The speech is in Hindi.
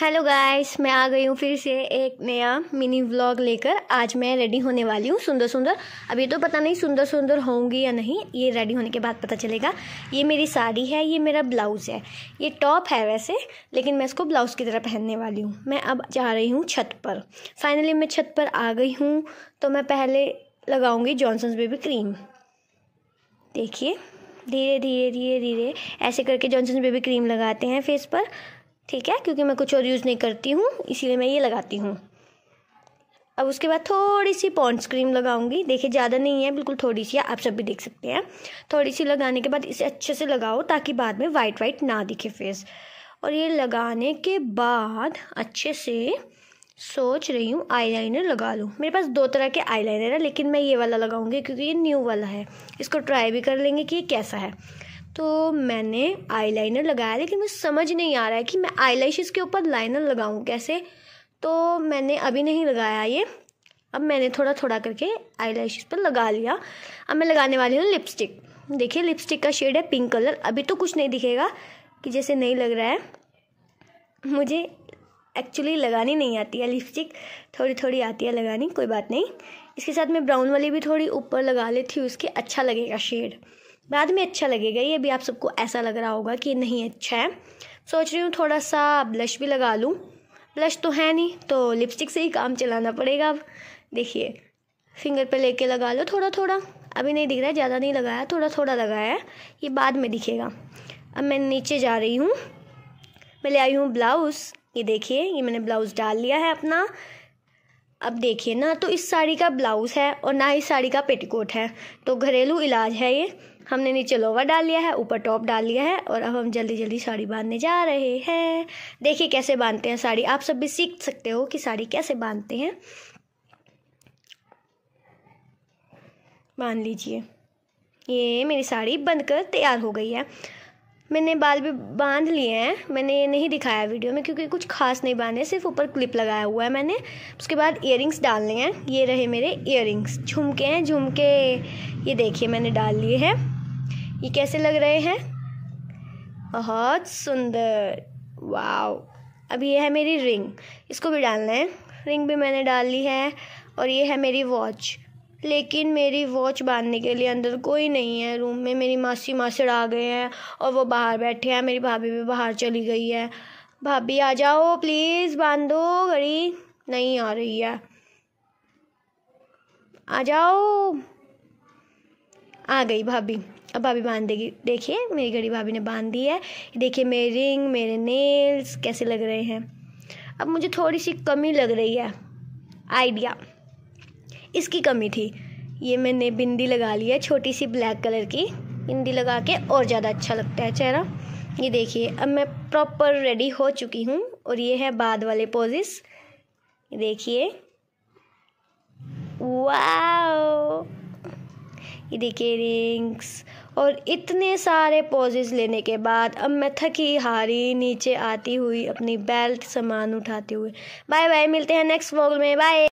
हेलो गाइस मैं आ गई हूँ फिर से एक नया मिनी व्लॉग लेकर आज मैं रेडी होने वाली हूँ सुंदर सुंदर अभी तो पता नहीं सुंदर सुंदर होंगी या नहीं ये रेडी होने के बाद पता चलेगा ये मेरी साड़ी है ये मेरा ब्लाउज़ है ये टॉप है वैसे लेकिन मैं इसको ब्लाउज़ की तरह पहनने वाली हूँ मैं अब जा रही हूँ छत पर फाइनली मैं छत पर आ गई हूँ तो मैं पहले लगाऊँगी जॉनसन बेबी क्रीम देखिए धीरे धीरे धीरे धीरे ऐसे करके जॉनसन बेबी क्रीम लगाते हैं फेस पर ठीक है क्योंकि मैं कुछ और यूज़ नहीं करती हूँ इसीलिए मैं ये लगाती हूँ अब उसके बाद थोड़ी सी पॉन्ड्स क्रीम लगाऊंगी देखिए ज़्यादा नहीं है बिल्कुल थोड़ी सी आप सब भी देख सकते हैं थोड़ी सी लगाने के बाद इसे अच्छे से लगाओ ताकि बाद में वाइट वाइट ना दिखे फेस और ये लगाने के बाद अच्छे से सोच रही हूँ आईलाइनर लगा लूँ मेरे पास दो तरह के आईलाइनर है लेकिन मैं ये वाला लगाऊंगी क्योंकि ये न्यू वाला है इसको ट्राई भी कर लेंगे कि ये कैसा है तो मैंने आईलाइनर लगाया लेकिन मुझे समझ नहीं आ रहा है कि मैं आई के ऊपर लाइनर लगाऊँ कैसे तो मैंने अभी नहीं लगाया ये अब मैंने थोड़ा थोड़ा करके आई पर लगा लिया अब मैं लगाने वाली हूँ लिपस्टिक देखिए लिपस्टिक का शेड है पिंक कलर अभी तो कुछ नहीं दिखेगा कि जैसे नहीं लग रहा है मुझे एक्चुअली लगानी नहीं आती है लिपस्टिक थोड़ी थोड़ी आती है लगानी कोई बात नहीं इसके साथ मैं ब्राउन वाली भी थोड़ी ऊपर लगा लेती हूँ उसके अच्छा लगेगा शेड बाद में अच्छा लगेगा ये भी आप सबको ऐसा लग रहा होगा कि नहीं अच्छा है सोच रही हूँ थोड़ा सा ब्लश भी लगा लूँ ब्लश तो है नहीं तो लिपस्टिक से ही काम चलाना पड़ेगा अब देखिए फिंगर पे लेके लगा लो थोड़ा थोड़ा अभी नहीं दिख रहा है ज़्यादा नहीं लगाया थोड़ा थोड़ा लगाया है ये बाद में दिखेगा अब मैं नीचे जा रही हूँ मैं ले आई हूँ ब्लाउज़ ये देखिए ये मैंने ब्लाउज़ डाल लिया है अपना अब देखिए ना तो इस साड़ी का ब्लाउज़ है और ना इस साड़ी का पेटीकोट है तो घरेलू इलाज है ये हमने नीचे लोवर डाल लिया है ऊपर टॉप डाल लिया है और अब हम जल्दी जल्दी साड़ी बांधने जा रहे हैं देखिए कैसे बांधते हैं साड़ी आप सब भी सीख सकते हो कि साड़ी कैसे बांधते हैं बांध लीजिए ये मेरी साड़ी कर तैयार हो गई है मैंने बाल भी बांध लिए हैं मैंने ये नहीं दिखाया वीडियो में क्योंकि कुछ खास नहीं बांधे सिर्फ ऊपर क्लिप लगाया हुआ है मैंने उसके बाद इयर डालने हैं ये रहे मेरे इयर झुमके हैं झुमके ये देखिए मैंने डाल लिए हैं ये कैसे लग रहे हैं बहुत सुंदर वाह अब ये है मेरी रिंग इसको भी डालना है रिंग भी मैंने डाल ली है और ये है मेरी वॉच लेकिन मेरी वॉच बांधने के लिए अंदर कोई नहीं है रूम में मेरी मासी मासड़ आ गए हैं और वो बाहर बैठे हैं मेरी भाभी भी बाहर चली गई है भाभी आ जाओ प्लीज़ बांधो घड़ी नहीं आ रही है आ जाओ आ गई भाभी अब भाभी बांध देगी देखिए मेरी घड़ी भाभी ने बांध दी है देखिए मेरी रिंग मेरे नेल्स कैसे लग रहे हैं अब मुझे थोड़ी सी कमी लग रही है आइडिया इसकी कमी थी ये मैंने बिंदी लगा ली है छोटी सी ब्लैक कलर की बिंदी लगा के और ज़्यादा अच्छा लगता है चेहरा ये देखिए अब मैं प्रॉपर रेडी हो चुकी हूँ और ये है बाद वाले पोजिस देखिए वाह ये देखिए रिंग्स और इतने सारे पोजेस लेने के बाद अब मैं थकी हारी नीचे आती हुई अपनी बेल्ट सामान उठाते हुए बाय बाय मिलते हैं नेक्स्ट वॉल में बाय